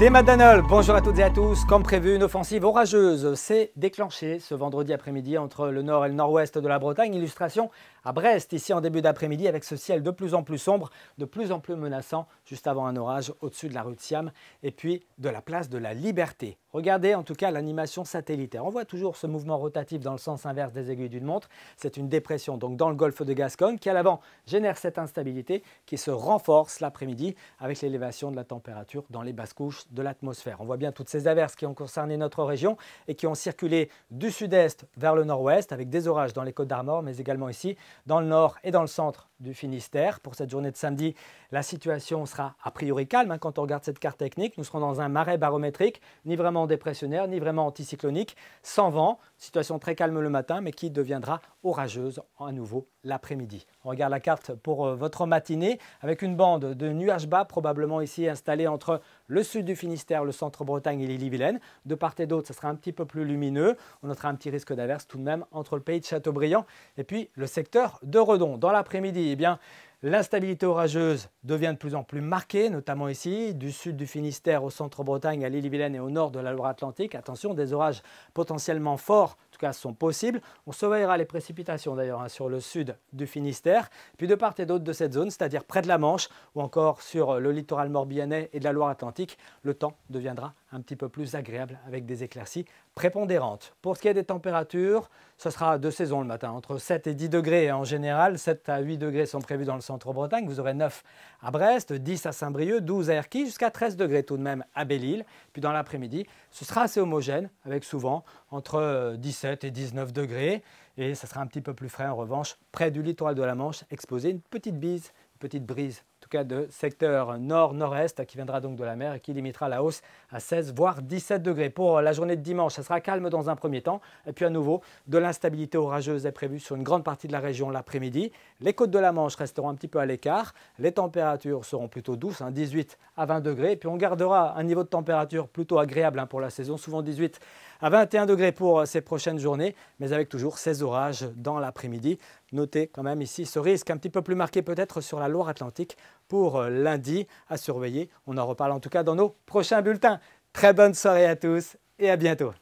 Des Madanol, bonjour à toutes et à tous. Comme prévu, une offensive orageuse s'est déclenchée ce vendredi après-midi entre le nord et le nord-ouest de la Bretagne. Illustration à Brest, ici en début d'après-midi, avec ce ciel de plus en plus sombre, de plus en plus menaçant, juste avant un orage au-dessus de la rue de Siam et puis de la place de la Liberté. Regardez en tout cas l'animation satellitaire. On voit toujours ce mouvement rotatif dans le sens inverse des aiguilles d'une montre. C'est une dépression donc dans le golfe de Gascogne qui à l'avant génère cette instabilité qui se renforce l'après-midi avec l'élévation de la température dans les basses couches de l'atmosphère. On voit bien toutes ces averses qui ont concerné notre région et qui ont circulé du sud-est vers le nord-ouest avec des orages dans les côtes d'Armor, mais également ici dans le nord et dans le centre du Finistère. Pour cette journée de samedi, la situation sera a priori calme hein, quand on regarde cette carte technique. Nous serons dans un marais barométrique, ni vraiment dépressionnaire, ni vraiment anticyclonique, sans vent, situation très calme le matin, mais qui deviendra orageuse à nouveau l'après-midi. On regarde la carte pour euh, votre matinée avec une bande de nuages bas probablement ici installée entre le sud du Finistère, le centre-Bretagne et lille et vilaine De part et d'autre, ce sera un petit peu plus lumineux. On notera un petit risque d'averse tout de même entre le pays de Châteaubriand et puis le secteur de Redon. Dans l'après-midi, eh bien, L'instabilité orageuse devient de plus en plus marquée, notamment ici, du sud du Finistère au centre-Bretagne, à lîle vilaine et au nord de la Loire-Atlantique. Attention, des orages potentiellement forts tout cas sont possibles. On surveillera les précipitations d'ailleurs hein, sur le sud du Finistère, puis de part et d'autre de cette zone, c'est-à-dire près de la Manche ou encore sur le littoral morbihannais et de la Loire-Atlantique, le temps deviendra un petit peu plus agréable avec des éclaircies prépondérantes. Pour ce qui est des températures, ce sera de saison le matin, entre 7 et 10 degrés en général. 7 à 8 degrés sont prévus dans le centre-Bretagne. Vous aurez 9 à Brest, 10 à Saint-Brieuc, 12 à Erquy, jusqu'à 13 degrés tout de même à Belle-Île. Puis dans l'après-midi, ce sera assez homogène avec souvent entre et et 19 degrés. Et ça sera un petit peu plus frais en revanche, près du littoral de la Manche, exposé une petite bise, une petite brise de secteur nord-nord-est qui viendra donc de la mer et qui limitera la hausse à 16 voire 17 degrés. Pour la journée de dimanche, ça sera calme dans un premier temps et puis à nouveau de l'instabilité orageuse est prévue sur une grande partie de la région l'après-midi. Les côtes de la Manche resteront un petit peu à l'écart. Les températures seront plutôt douces, 18 hein, à 20 degrés. Et puis on gardera un niveau de température plutôt agréable hein, pour la saison, souvent 18 à 21 degrés pour euh, ces prochaines journées, mais avec toujours ces orages dans l'après-midi. Notez quand même ici ce risque un petit peu plus marqué peut-être sur la Loire-Atlantique pour euh, lundi à surveiller. On en reparle en tout cas dans nos prochains bulletins. Très bonne soirée à tous et à bientôt.